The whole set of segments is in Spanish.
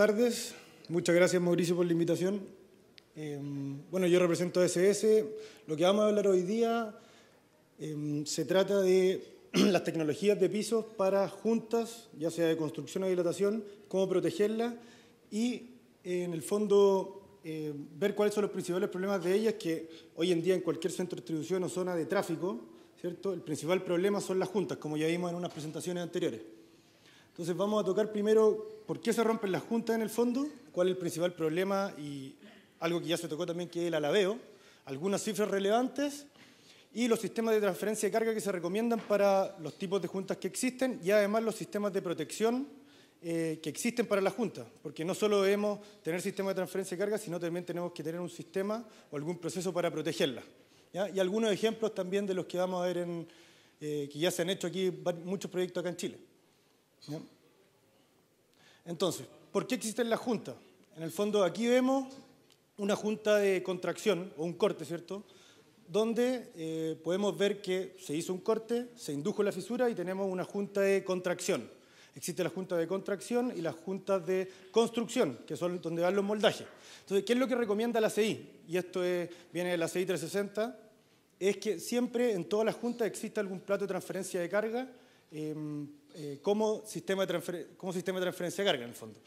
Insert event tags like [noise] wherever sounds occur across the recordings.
tardes. Muchas gracias Mauricio por la invitación. Em, bueno, yo represento a SS. Lo que vamos a hablar hoy día em, se trata de [clears throat] las tecnologías de pisos para juntas, ya sea de construcción o dilatación, cómo protegerlas y en el fondo em, ver cuáles son los principales problemas de ellas que hoy en día en cualquier centro de distribución o zona de tráfico, ¿cierto? El principal problema son las juntas, como ya vimos en unas presentaciones anteriores. Entonces vamos a tocar primero por qué se rompen las juntas en el fondo, cuál es el principal problema y algo que ya se tocó también que es el alabeo, algunas cifras relevantes y los sistemas de transferencia de carga que se recomiendan para los tipos de juntas que existen y además los sistemas de protección eh, que existen para las juntas, porque no solo debemos tener sistemas de transferencia de carga, sino también tenemos que tener un sistema o algún proceso para protegerla. Y algunos ejemplos también de los que vamos a ver en, eh, que ya se han hecho aquí muchos proyectos acá en Chile. Entonces, ¿por qué existen las juntas? En el fondo, aquí vemos una junta de contracción o un corte, ¿cierto? Donde eh, podemos ver que se hizo un corte, se indujo la fisura y tenemos una junta de contracción. Existe la junta de contracción y las juntas de construcción, que son donde van los moldajes. Entonces, ¿qué es lo que recomienda la CI? Y esto viene de la CI 360, es que siempre en todas las juntas existe algún plato de transferencia de carga em, eh, como, sistema de sistema de transferencia de carga, en el fondo.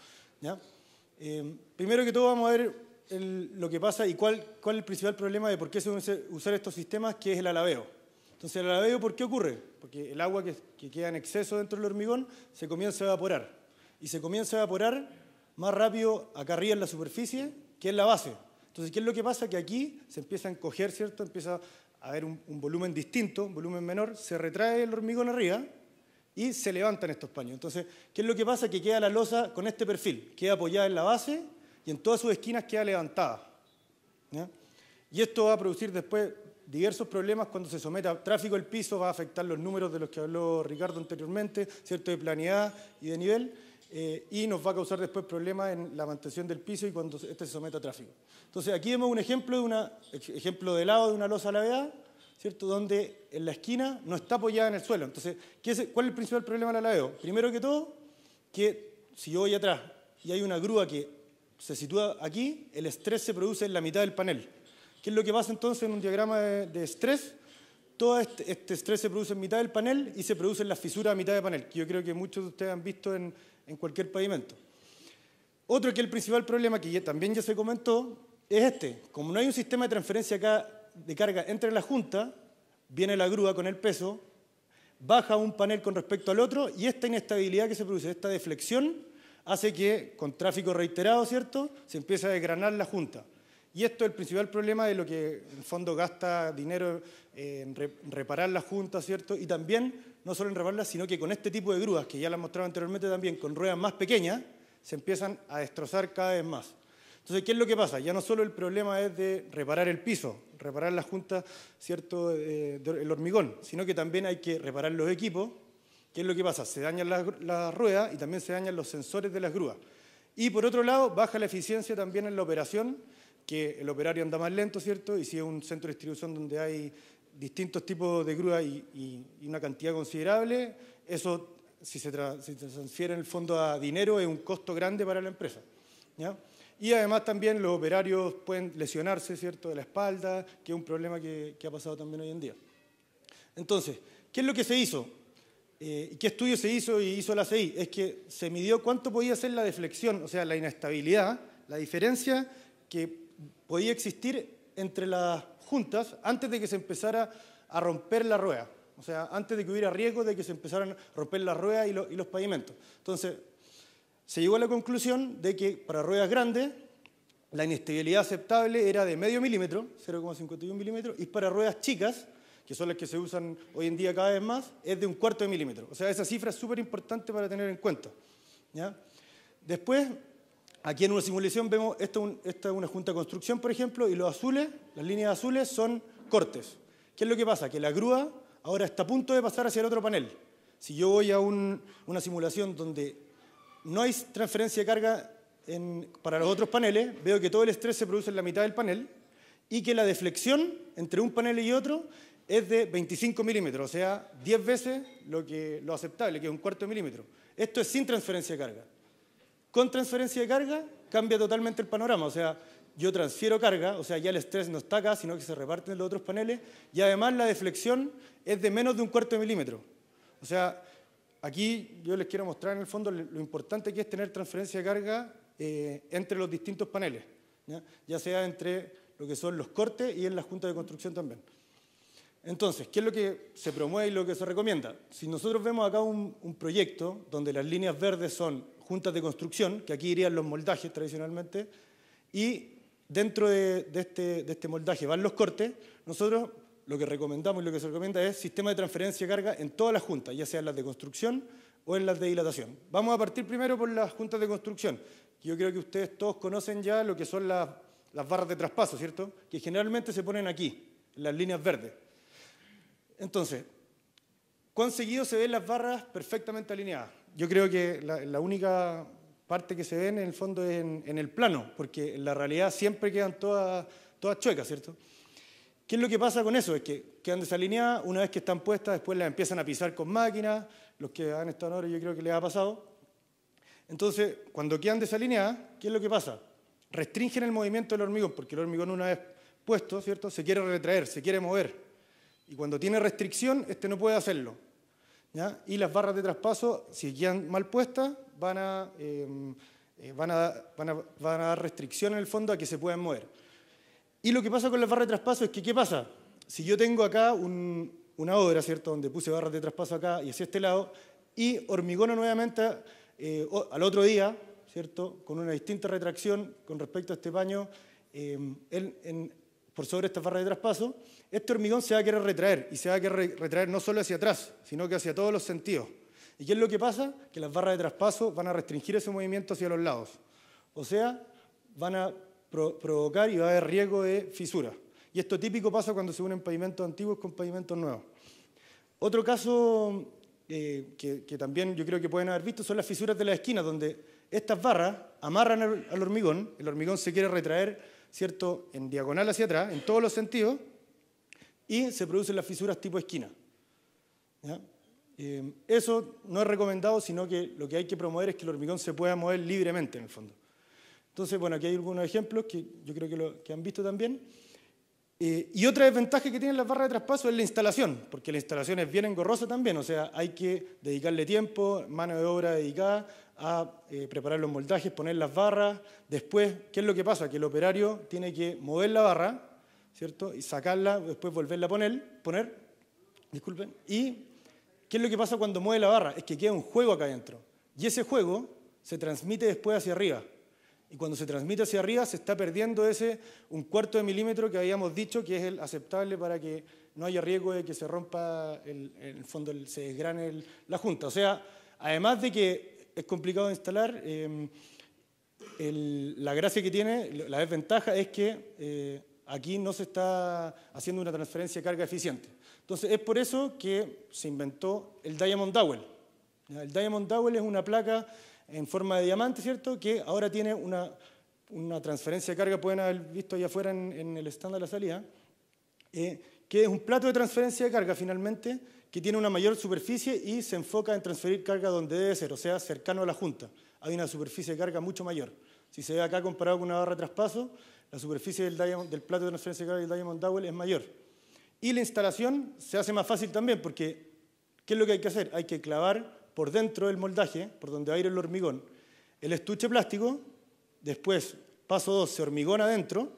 Em, primero que todo vamos a ver lo que pasa y cuál, cuál es el principal problema de por qué se usar estos sistemas, que es el alabeo. Entonces, el alabeo, ¿por qué ocurre? Porque el agua que, queda en exceso dentro del hormigón se comienza a evaporar. Y se comienza a evaporar más rápido acá arriba en la superficie que en la base. Entonces, ¿qué es lo que pasa? Que aquí se empieza a encoger, ¿cierto? Empieza a haber un, un volumen distinto, un volumen menor, se retrae el hormigón arriba, y se levantan estos paños. Entonces, ¿qué es lo que pasa? Que queda la losa con este perfil, queda apoyada en la base y en todas sus esquinas queda levantada. Y esto va a producir después diversos problemas cuando se someta a tráfico el piso, va a afectar los números de los que habló Ricardo anteriormente, ¿cierto? de planidad y de nivel, eh, y nos va a causar después problemas en la mantención del piso y cuando este se someta a tráfico. Entonces, aquí vemos un ejemplo de, ejemplo lado de una losa laveada donde en la esquina no está apoyada en el suelo. Entonces, es, ¿cuál es el principal problema la laveo? Primero que todo, que si yo voy atrás y hay una grúa que se sitúa aquí, el estrés se produce en la mitad del panel. ¿Qué es lo que pasa entonces en un diagrama de, estrés? Todo este, este, estrés se produce en mitad del panel y se producen las fisuras a mitad del panel, que yo creo que muchos de ustedes han visto en, en cualquier pavimento. Otro que es el principal problema, que ya, también ya se comentó, es este. Como no hay un sistema de transferencia acá de carga entre la junta, viene la grúa con el peso, baja un panel con respecto al otro y esta inestabilidad que se produce, esta deflexión, hace que con tráfico reiterado, ¿cierto?, se empiece a desgranar la junta. Y esto es el principal problema de lo que en el fondo gasta dinero en reparar la junta ¿cierto? Y también, no solo en repararla sino que con este tipo de grúas, que ya las mostraba anteriormente también, con ruedas más pequeñas, se empiezan a destrozar cada vez más. Entonces, ¿qué es lo que pasa? Ya no solo el problema es de reparar el piso, reparar la Junta cierto, eh, el hormigón, sino que también hay que reparar los equipos. ¿Qué es lo que pasa? Se dañan las, ruedas y también se dañan los sensores de las grúas. Y por otro lado, baja la eficiencia también en la operación, que el operario anda más lento, ¿cierto? Y si es un centro de distribución donde hay distintos tipos de grúas y, una cantidad considerable, eso si se, transfiere en el fondo a dinero es un costo grande para la empresa. ¿ya? Y además también los operarios pueden lesionarse, ¿cierto?, de la espalda, que es un problema que, ha pasado también hoy en día. Entonces, ¿qué es lo que se hizo? Eh, ¿Qué estudio se hizo y hizo la CI? Es que se midió cuánto podía ser la deflexión, o sea, la inestabilidad, la diferencia que podía existir entre las juntas antes de que se empezara a romper la rueda. O sea, antes de que hubiera riesgo de que se empezaran a romper la rueda y, y los pavimentos. Entonces, se llegó a la conclusión de que para ruedas grandes la inestabilidad aceptable era de medio milímetro, 0,51 milímetros, y para ruedas chicas, que son las que se usan hoy en día cada vez más, es de un cuarto de milímetro. O sea, esa cifra es súper importante para tener en cuenta. ¿ya? Después, aquí en una simulación vemos, esta es una junta de construcción, por ejemplo, y los azules, las líneas azules son cortes. ¿Qué es lo que pasa? Que la grúa ahora está a punto de pasar hacia el otro panel. Si yo voy a una simulación donde no hay transferencia de carga para los otros paneles. Veo que todo el estrés se produce en la mitad del panel y que la deflexión entre un panel y otro es de 25 milímetros, o sea, 10 veces lo, que, lo aceptable, que es un cuarto de milímetro. Esto es sin transferencia de carga. Con transferencia de carga cambia totalmente el panorama, o sea, yo transfiero carga, o sea, ya el estrés no está acá, sino que se reparte en los otros paneles, y además la deflexión es de menos de un cuarto de milímetro. O sea, Aquí yo les quiero mostrar en el fondo lo importante que es tener transferencia de carga eh, entre los distintos paneles, ¿ya? sea entre lo que son los cortes y en las juntas de construcción también. Entonces, ¿qué es lo que se promueve y lo que se recomienda? Si nosotros vemos acá un, proyecto donde las líneas verdes son juntas de construcción, que aquí irían los moldajes tradicionalmente, y dentro de este, este moldaje van los cortes, nosotros lo que recomendamos y lo que se recomienda es sistema de transferencia de carga en todas las juntas, ya sea en las de construcción o en las de dilatación. Vamos a partir primero por las juntas de construcción. Yo creo que ustedes todos conocen ya lo que son las, barras de traspaso, ¿cierto? Que generalmente se ponen aquí, en las líneas verdes. Entonces, ¿cuán seguido se ven las barras perfectamente alineadas? Yo creo que la, única parte que se ven en el fondo es en, el plano, porque en la realidad siempre quedan todas, todas chuecas, ¿cierto? ¿Qué es lo que pasa con eso? Es que quedan desalineadas, una vez que están puestas, después las empiezan a pisar con máquinas, los que han estado ahora yo creo que les ha pasado. Entonces, cuando quedan desalineadas, ¿qué es lo que pasa? Restringen el movimiento del hormigón, porque el hormigón una vez puesto, ¿cierto? Se quiere retraer, se quiere mover. Y cuando tiene restricción, este no puede hacerlo. ¿ya? Y las barras de traspaso, si quedan mal puestas, van a, eh, eh, van, a, van, a, van a dar restricción en el fondo a que se puedan mover. Y lo que pasa con las barras de traspaso es que, ¿qué pasa? Si yo tengo acá una obra, ¿cierto? Donde puse barras de traspaso acá y hacia este lado, y hormigono nuevamente eh, al otro día, ¿cierto? Con una distinta retracción con respecto a este paño, eh, por sobre estas barras de traspaso, este hormigón se va a querer retraer, y se va a querer retraer no solo hacia atrás, sino que hacia todos los sentidos. ¿Y qué es lo que pasa? Que las barras de traspaso van a restringir ese movimiento hacia los lados. O sea, van a provocar y va a haber riesgo de fisuras. Y esto típico pasa cuando se unen pavimentos antiguos con pavimentos nuevos. Otro caso eh, que, también yo creo que pueden haber visto son las fisuras de las esquinas, donde estas barras amarran al, hormigón, el hormigón se quiere retraer ¿cierto? en diagonal hacia atrás, en todos los sentidos, y se producen las fisuras tipo esquina. Eh, eso no es recomendado, sino que lo que hay que promover es que el hormigón se pueda mover libremente en el fondo. Entonces, bueno, aquí hay algunos ejemplos que yo creo que, lo, han visto también. Eh, y otra desventaja que tienen las barras de traspaso es la instalación, porque la instalación es bien engorrosa también, o sea, hay que dedicarle tiempo, mano de obra dedicada a eh, preparar los moldajes, poner las barras. Después, ¿qué es lo que pasa? Que el operario tiene que mover la barra, ¿cierto? Y sacarla, después volverla a poner, poner, disculpen. ¿Y qué es lo que pasa cuando mueve la barra? Es que queda un juego acá adentro. Y ese juego se transmite después hacia arriba. Y cuando se transmite hacia arriba se está perdiendo ese un cuarto de milímetro que habíamos dicho que es el aceptable para que no haya riesgo de que se rompa, el, el fondo se desgrane la junta. O sea, además de que es complicado de instalar, eh, la gracia que tiene, la desventaja es que eh, aquí no se está haciendo una transferencia de carga eficiente. Entonces es por eso que se inventó el Diamond Dowel. El Diamond Dowel es una placa en forma de diamante, ¿cierto? Que ahora tiene una, transferencia de carga, pueden haber visto allá afuera en, el stand de la salida, eh, que es un plato de transferencia de carga finalmente, que tiene una mayor superficie y se enfoca en transferir carga donde debe ser, o sea, cercano a la junta. Hay una superficie de carga mucho mayor. Si se ve acá comparado con una barra de traspaso, la superficie del, plato de transferencia de carga del Diamond Dowell es mayor. Y la instalación se hace más fácil también, porque ¿qué es lo que hay que hacer? Hay que clavar por dentro del moldaje, por donde va a ir el hormigón, el estuche plástico, después, paso 2, se hormigona adentro,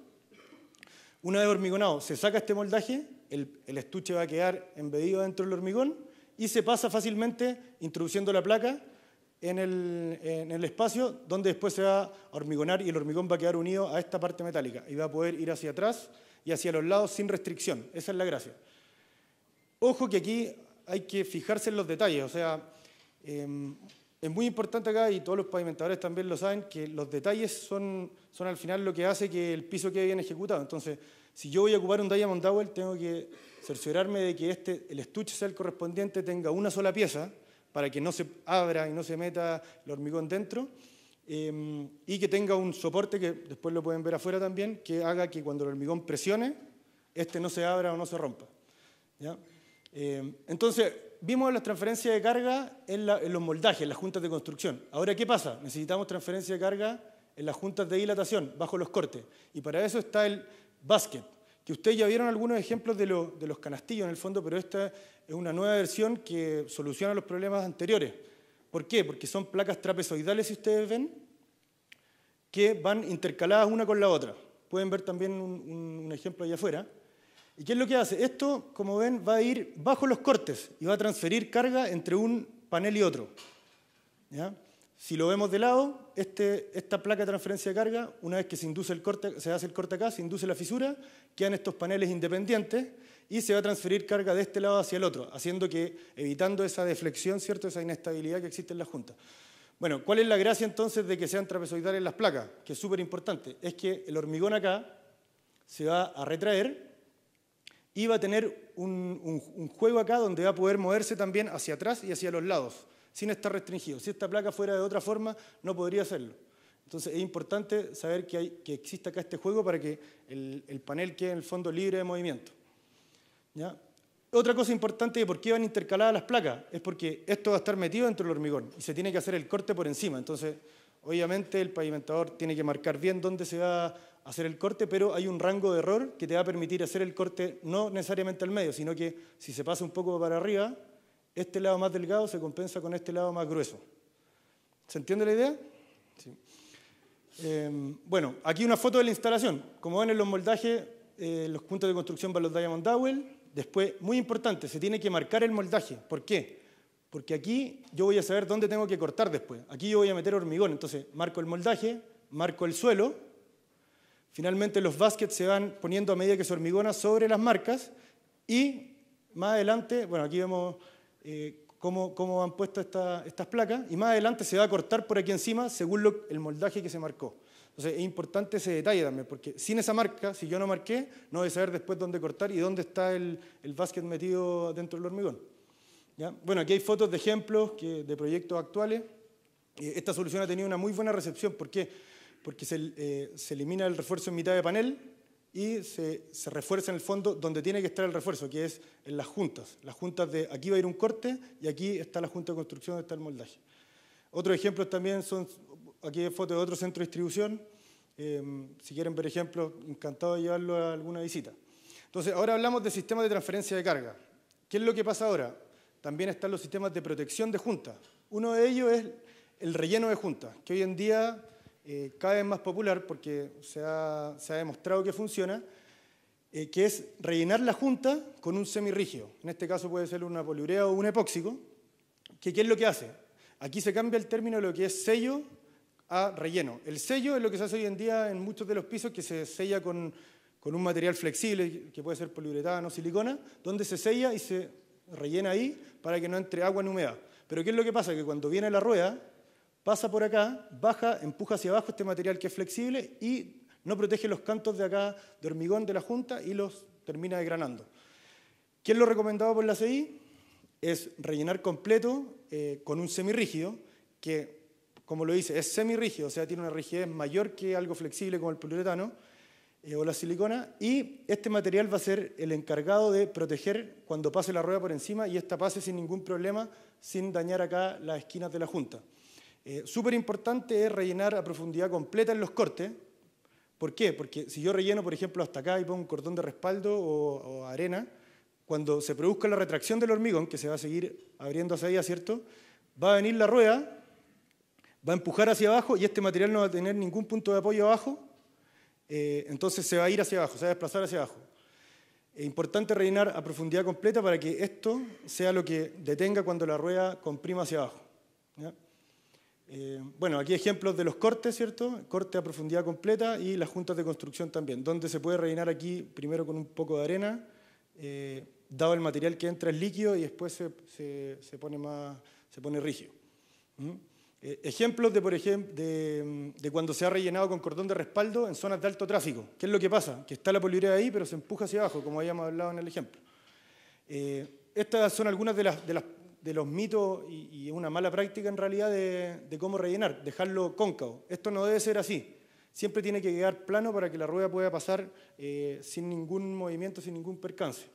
una vez hormigonado, se saca este moldaje, el, estuche va a quedar embedido dentro del hormigón y se pasa fácilmente introduciendo la placa en el, en el, espacio donde después se va a hormigonar y el hormigón va a quedar unido a esta parte metálica y va a poder ir hacia atrás y hacia los lados sin restricción. Esa es la gracia. Ojo que aquí hay que fijarse en los detalles, o sea, Em, es muy importante acá, y todos los pavimentadores también lo saben, que los detalles son, son al final lo que hace que el piso quede bien ejecutado. Entonces, si yo voy a ocupar un Diamond Dowel, tengo que cerciorarme de que este, el estuche sea el correspondiente, tenga una sola pieza, para que no se abra y no se meta el hormigón dentro, em, y que tenga un soporte, que después lo pueden ver afuera también, que haga que cuando el hormigón presione, este no se abra o no se rompa. ¿ya? Em, entonces, vimos las transferencias de carga en, los moldajes, en las juntas de construcción. Ahora, ¿qué pasa? Necesitamos transferencia de carga en las juntas de dilatación, bajo los cortes. Y para eso está el basket, que ustedes ya vieron algunos ejemplos de, los canastillos en el fondo, pero esta es una nueva versión que soluciona los problemas anteriores. ¿Por qué? Porque son placas trapezoidales, si ustedes ven, que van intercaladas una con la otra. Pueden ver también un, un ejemplo allá afuera. ¿Y qué es lo que hace? Esto, como ven, va a ir bajo los cortes y va a transferir carga entre un panel y otro. Si lo vemos de lado, este, esta placa de transferencia de carga, una vez que se, induce el corte, se hace el corte acá, se induce la fisura, quedan estos paneles independientes y se va a transferir carga de este lado hacia el otro, haciendo que, evitando esa deflexión, ¿cierto? esa inestabilidad que existe en la junta. Bueno, ¿cuál es la gracia entonces de que sean trapezoidales las placas? Que es súper importante. Es que el hormigón acá se va a retraer iba a tener un, juego acá donde va a poder moverse también hacia atrás y hacia los lados, sin estar restringido. Si esta placa fuera de otra forma, no podría hacerlo. Entonces es importante saber que, existe acá este juego para que el, panel quede en el fondo libre de movimiento. Otra cosa importante de por qué van intercaladas las placas es porque esto va a estar metido dentro del hormigón y se tiene que hacer el corte por encima. Entonces, obviamente el pavimentador tiene que marcar bien dónde se va hacer el corte, pero hay un rango de error que te va a permitir hacer el corte no necesariamente al medio, sino que si se pasa un poco para arriba, este lado más delgado se compensa con este lado más grueso. ¿Se entiende la idea? Sí. Em, bueno, aquí una foto de la instalación. Como ven en los moldajes, eh, los puntos de construcción para los Diamond Dowell. Después, muy importante, se tiene que marcar el moldaje. ¿Por qué? Porque aquí yo voy a saber dónde tengo que cortar después. Aquí yo voy a meter hormigón, entonces marco el moldaje, marco el suelo Finalmente los baskets se van poniendo a medida que se hormigona sobre las marcas y más adelante, bueno, aquí vemos eh, cómo, cómo, han puesto estas placas y más adelante se va a cortar por aquí encima según el moldaje que se marcó. Entonces es importante ese detalle también, porque sin esa marca, si yo no marqué, no voy a saber después dónde cortar y dónde está el, el básquet metido dentro del hormigón. ¿Ya? Bueno, aquí hay fotos de ejemplos que, de proyectos actuales. Eh, esta solución ha tenido una muy buena recepción. ¿Por qué? porque eh, se, elimina el refuerzo en mitad de panel y se, refuerza en el fondo donde tiene que estar el refuerzo, que es en las juntas. Las juntas de aquí va a ir un corte y aquí está la junta de construcción, está el moldaje. Otro ejemplo también son, aquí hay fotos de otro centro de distribución. Em, si quieren ver ejemplos, encantado de llevarlo a alguna visita. Entonces, ahora hablamos de sistemas de transferencia de carga. ¿Qué es lo que pasa ahora? También están los sistemas de protección de juntas. Uno de ellos es el relleno de juntas, que hoy en día eh, cada vez más popular, porque se ha, demostrado que funciona, eh, que es rellenar la junta con un semirrígido. En este caso puede ser una poliurea o un epóxico. ¿Qué es lo que hace? Aquí se cambia el término de lo que es sello a relleno. El sello es lo que se hace hoy en día en muchos de los pisos, que se sella con, un material flexible, que puede ser poliuretano, o silicona, donde se sella y se rellena ahí para que no entre agua ni humedad. Pero ¿qué es lo que pasa? Que cuando viene la rueda, pasa por acá, baja, empuja hacia abajo este material que es flexible y no protege los cantos de acá de hormigón de la junta y los termina desgranando. ¿Qué lo recomendado por la CI? Es rellenar completo eh, con un semirrígido, que como lo dice, es semirrígido, o sea, tiene una rigidez mayor que algo flexible como el poliuretano eh, o la silicona, y este material va a ser el encargado de proteger cuando pase la rueda por encima y esta pase sin ningún problema, sin dañar acá las esquinas de la junta. Eh, Súper importante es rellenar a profundidad completa en los cortes. ¿Por qué? Porque si yo relleno, por ejemplo, hasta acá y pongo un cordón de respaldo o, arena, cuando se produzca la retracción del hormigón, que se va a seguir abriendo hacia allá, ¿cierto? Va a venir la rueda, va a empujar hacia abajo y este material no va a tener ningún punto de apoyo abajo, eh, entonces se va a ir hacia abajo, se va a desplazar hacia abajo. Es importante rellenar a profundidad completa para que esto sea lo que detenga cuando la rueda comprima hacia abajo. Eh, bueno, aquí ejemplos de los cortes, ¿cierto? Corte a profundidad completa y las juntas de construcción también, donde se puede rellenar aquí primero con un poco de arena, eh, dado el material que entra es líquido y después se, pone, más, se pone rígido. ¿Mm? Eh, ejemplos de, por ejemplo, mm, de, cuando se ha rellenado con cordón de respaldo en zonas de alto tráfico. ¿Qué es lo que pasa? Que está la poliurea ahí, pero se empuja hacia abajo, como habíamos hablado en el ejemplo. Estas son algunas de las, de las de los mitos y, una mala práctica en realidad de, cómo rellenar, dejarlo cóncavo. Esto no debe ser así. Siempre tiene que quedar plano para que la rueda pueda pasar eh, sin ningún movimiento, sin ningún percance.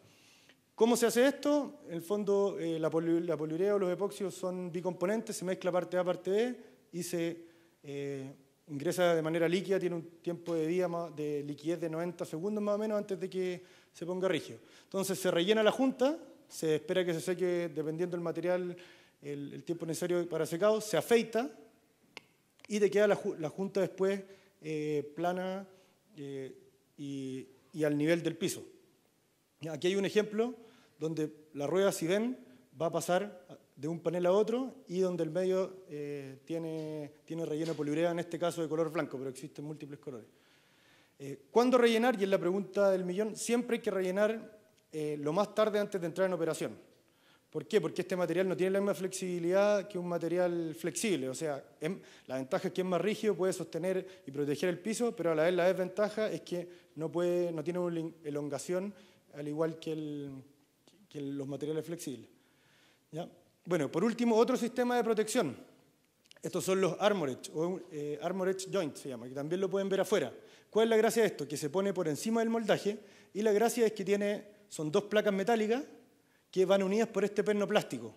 ¿Cómo se hace esto? En el fondo, eh, la, poli, poliurea o los epóxidos son bicomponentes, se mezcla parte A, parte B y se eh, ingresa de manera líquida, tiene un tiempo de vida de liquidez de 90 segundos más o menos antes de que se ponga rígido. Entonces se rellena la junta, se espera que se seque, dependiendo del material, el, tiempo necesario para secado, se afeita y te queda la, junta después eh, plana eh, y, al nivel del piso. Aquí hay un ejemplo donde la rueda, si ven, va a pasar de un panel a otro y donde el medio eh, tiene, tiene relleno poliurea, en este caso de color blanco, pero existen múltiples colores. ¿Cuándo rellenar? Y es la pregunta del millón. Siempre hay que rellenar eh, lo más tarde antes de entrar en operación. ¿Por qué? Porque este material no tiene la misma flexibilidad que un material flexible. O sea, em, la ventaja es que es más rígido, puede sostener y proteger el piso, pero a la vez la desventaja es que no, puede, no tiene una elongación al igual que, el, los materiales flexibles. ¿Ya? Bueno, por último, otro sistema de protección. Estos son los Armor Edge, o eh, Armor Edge Joint se llama, que también lo pueden ver afuera. ¿Cuál es la gracia de esto? Que se pone por encima del moldaje y la gracia es que tiene son dos placas metálicas que van unidas por este perno plástico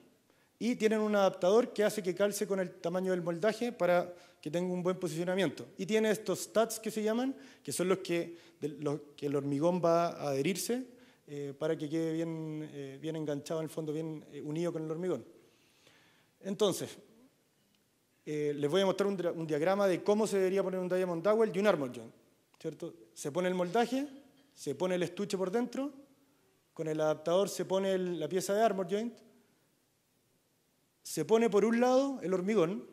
y tienen un adaptador que hace que calce con el tamaño del moldaje para que tenga un buen posicionamiento. Y tiene estos studs que se llaman, que son los que, que el hormigón va a adherirse eh, para que quede bien, eh, bien enganchado en el fondo, bien eh, unido con el hormigón. Entonces, les voy a mostrar un, diagrama de cómo se debería poner un Diamond Dowel y un Armor Joint. ¿cierto? Se pone el moldaje, se pone el estuche por dentro con el adaptador se pone la pieza de armor joint, se pone por un lado el hormigón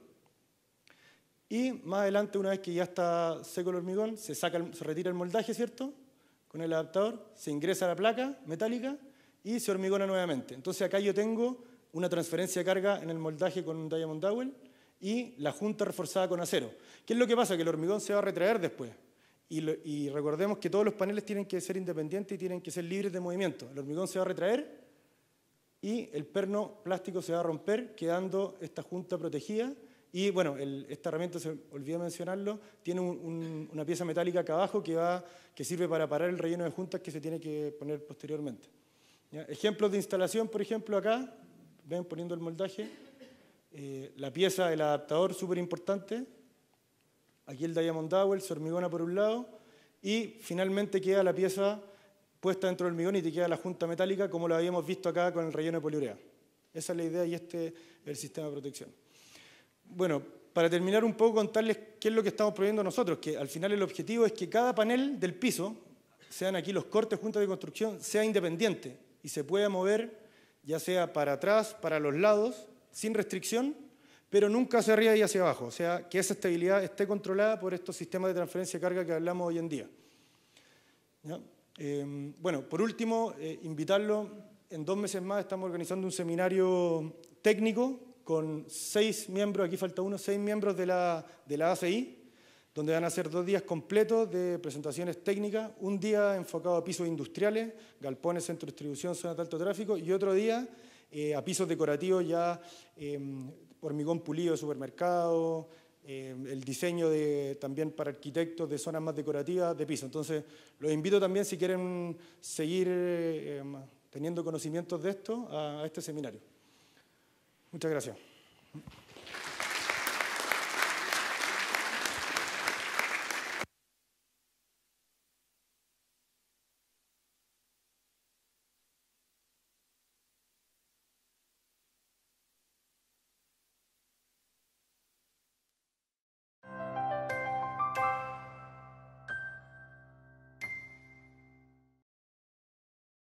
y más adelante, una vez que ya está seco el hormigón, se, saca se retira el moldaje, ¿cierto? Con el adaptador, se ingresa la placa metálica y se hormigona nuevamente. Entonces acá yo tengo una transferencia de carga en el moldaje con un Diamond Dowel y la junta reforzada con acero. ¿Qué es lo que pasa? Que el hormigón se va a retraer después. Y, recordemos que todos los paneles tienen que ser independientes y tienen que ser libres de movimiento. El hormigón se va a retraer y el perno plástico se va a romper, quedando esta junta protegida. Y bueno, esta herramienta, se olvidó mencionarlo, tiene una pieza metálica acá abajo que, va, que sirve para parar el relleno de juntas que se tiene que poner posteriormente. Ejemplos de instalación, por ejemplo, acá, ven poniendo el moldaje, eh, la pieza, el adaptador, súper importante, Aquí el Diamond Dowel, se hormigona por un lado y finalmente queda la pieza puesta dentro del hormigón y te queda la junta metálica como lo habíamos visto acá con el relleno de poliurea. Esa es la idea y este es el sistema de protección. Bueno, para terminar un poco contarles qué es lo que estamos proponiendo nosotros, que al final el objetivo es que cada panel del piso, sean aquí los cortes juntas de construcción, sea independiente y se pueda mover ya sea para atrás, para los lados, sin restricción pero nunca hacia arriba y hacia abajo. O sea, que esa estabilidad esté controlada por estos sistemas de transferencia de carga que hablamos hoy en día. Em, bueno, por último, eh, invitarlo. En dos meses más estamos organizando un seminario técnico con seis miembros, aquí falta uno, seis miembros de la, de la ACI, donde van a ser dos días completos de presentaciones técnicas, un día enfocado a pisos industriales, galpones, centro de distribución, zonas de alto tráfico, y otro día eh, a pisos decorativos ya em, hormigón pulido de supermercado, eh, el diseño de, también para arquitectos de zonas más decorativas de piso. Entonces, los invito también, si quieren seguir eh, teniendo conocimientos de esto, a este seminario. Muchas gracias.